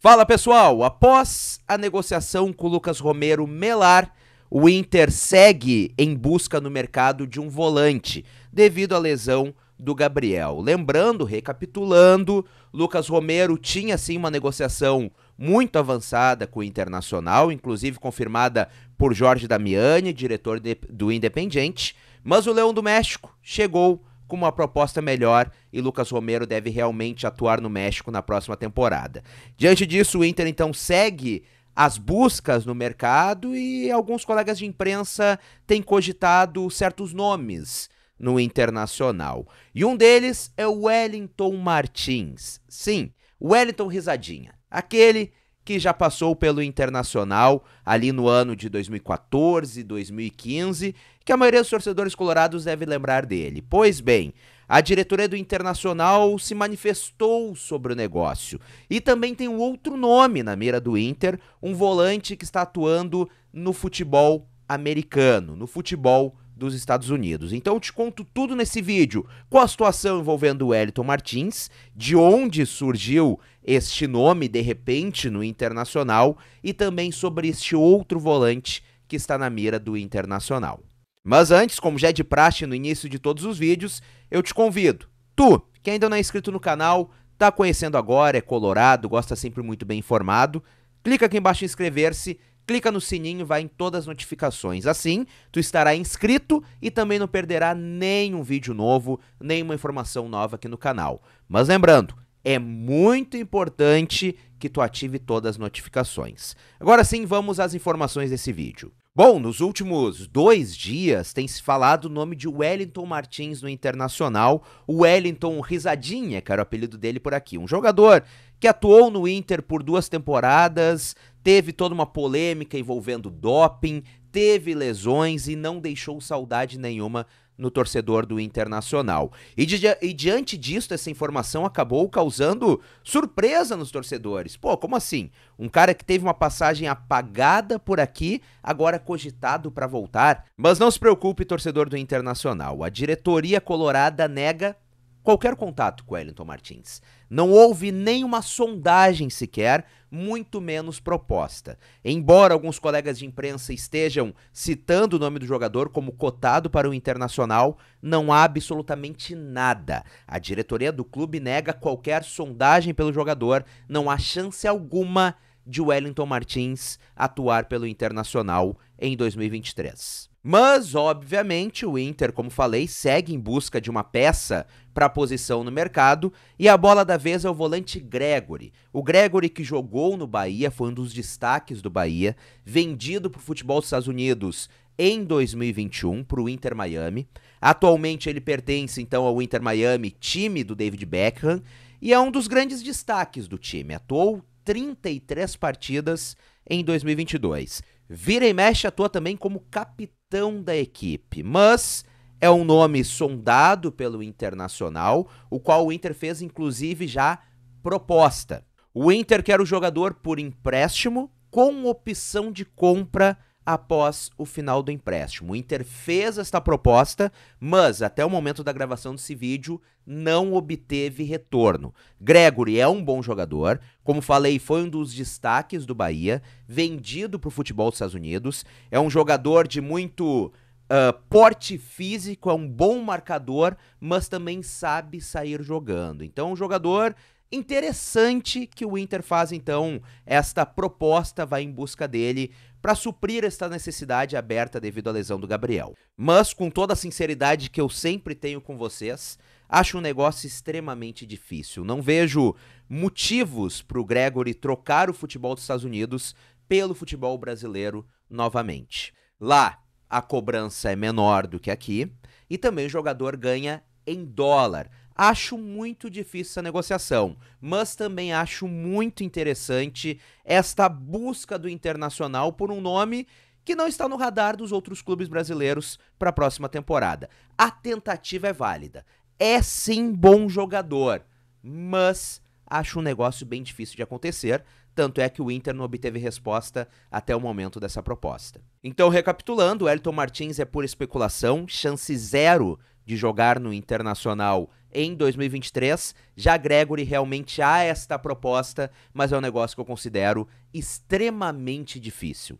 Fala pessoal, após a negociação com Lucas Romero Melar, o Inter segue em busca no mercado de um volante, devido à lesão do Gabriel. Lembrando, recapitulando, Lucas Romero tinha sim uma negociação muito avançada com o Internacional, inclusive confirmada por Jorge Damiani, diretor de, do Independente, mas o Leão do México chegou com uma proposta melhor e Lucas Romero deve realmente atuar no México na próxima temporada. Diante disso, o Inter então segue as buscas no mercado e alguns colegas de imprensa têm cogitado certos nomes no internacional. E um deles é o Wellington Martins. Sim, Wellington Risadinha. Aquele que já passou pelo Internacional ali no ano de 2014, 2015, que a maioria dos torcedores colorados deve lembrar dele. Pois bem, a diretoria do Internacional se manifestou sobre o negócio. E também tem um outro nome na mira do Inter, um volante que está atuando no futebol americano, no futebol dos Estados Unidos. Então eu te conto tudo nesse vídeo. com a situação envolvendo o Wellington Martins, de onde surgiu este nome de repente no Internacional e também sobre este outro volante que está na mira do Internacional. Mas antes, como já é de praxe no início de todos os vídeos, eu te convido, tu, que ainda não é inscrito no canal, tá conhecendo agora, é colorado, gosta sempre muito bem informado, clica aqui embaixo em inscrever-se clica no sininho, vai em todas as notificações. Assim, tu estará inscrito e também não perderá nenhum vídeo novo, nenhuma informação nova aqui no canal. Mas lembrando, é muito importante que tu ative todas as notificações. Agora sim, vamos às informações desse vídeo. Bom, nos últimos dois dias tem se falado o nome de Wellington Martins no Internacional, o Wellington Risadinha, que era o apelido dele por aqui. Um jogador que atuou no Inter por duas temporadas, teve toda uma polêmica envolvendo doping, teve lesões e não deixou saudade nenhuma no torcedor do Internacional. E, di e diante disso, essa informação acabou causando surpresa nos torcedores. Pô, como assim? Um cara que teve uma passagem apagada por aqui, agora cogitado para voltar. Mas não se preocupe, torcedor do Internacional. A diretoria colorada nega qualquer contato com Wellington Martins. Não houve nenhuma sondagem sequer, muito menos proposta. Embora alguns colegas de imprensa estejam citando o nome do jogador como cotado para o internacional, não há absolutamente nada. A diretoria do clube nega qualquer sondagem pelo jogador, não há chance alguma de Wellington Martins atuar pelo internacional em 2023. Mas, obviamente, o Inter, como falei, segue em busca de uma peça para a posição no mercado e a bola da vez é o volante Gregory. O Gregory que jogou no Bahia, foi um dos destaques do Bahia, vendido para o futebol dos Estados Unidos em 2021 para o Inter Miami. Atualmente ele pertence então ao Inter Miami, time do David Beckham, e é um dos grandes destaques do time. Atuou 33 partidas em 2022. Vira e mexe atua também como capitão capitão da equipe, mas é um nome sondado pelo Internacional, o qual o Inter fez inclusive já proposta. O Inter quer o jogador por empréstimo com opção de compra após o final do empréstimo. O Inter fez esta proposta, mas até o momento da gravação desse vídeo não obteve retorno. Gregory é um bom jogador, como falei, foi um dos destaques do Bahia, vendido para o futebol dos Estados Unidos, é um jogador de muito Uh, porte físico, é um bom marcador, mas também sabe sair jogando. Então, um jogador interessante que o Inter faz, então, esta proposta vai em busca dele para suprir esta necessidade aberta devido à lesão do Gabriel. Mas, com toda a sinceridade que eu sempre tenho com vocês, acho um negócio extremamente difícil. Não vejo motivos para o Gregory trocar o futebol dos Estados Unidos pelo futebol brasileiro novamente. Lá, a cobrança é menor do que aqui e também o jogador ganha em dólar. Acho muito difícil essa negociação, mas também acho muito interessante esta busca do Internacional por um nome que não está no radar dos outros clubes brasileiros para a próxima temporada. A tentativa é válida. É sim bom jogador, mas acho um negócio bem difícil de acontecer. Tanto é que o Inter não obteve resposta até o momento dessa proposta. Então, recapitulando, o Elton Martins é pura especulação, chance zero de jogar no Internacional em 2023. Já Gregory realmente há esta proposta, mas é um negócio que eu considero extremamente difícil.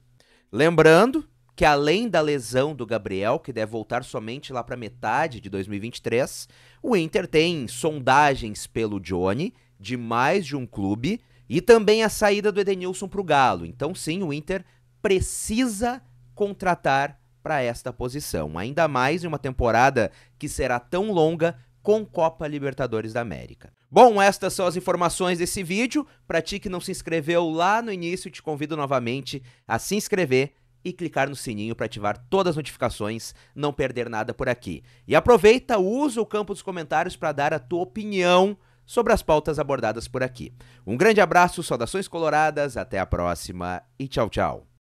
Lembrando que além da lesão do Gabriel, que deve voltar somente lá para metade de 2023, o Inter tem sondagens pelo Johnny de mais de um clube e também a saída do Edenilson para o Galo. Então, sim, o Inter precisa contratar para esta posição, ainda mais em uma temporada que será tão longa com Copa Libertadores da América. Bom, estas são as informações desse vídeo. Para ti que não se inscreveu lá no início, te convido novamente a se inscrever e clicar no sininho para ativar todas as notificações, não perder nada por aqui. E aproveita, usa o campo dos comentários para dar a tua opinião sobre as pautas abordadas por aqui. Um grande abraço, saudações coloradas, até a próxima e tchau, tchau.